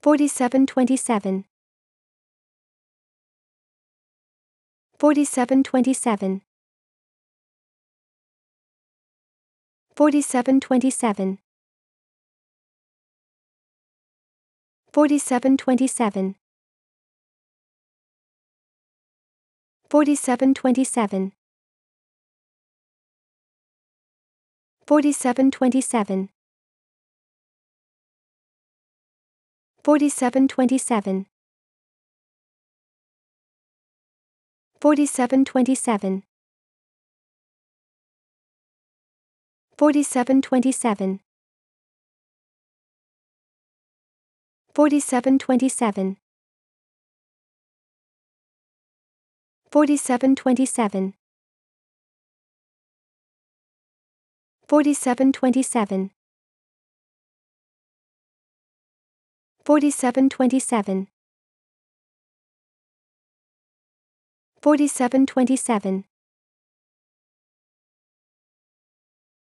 4727 4727 4727 4727 4727 4727 4727 4727 4727 4727 4727 4727 4727 4727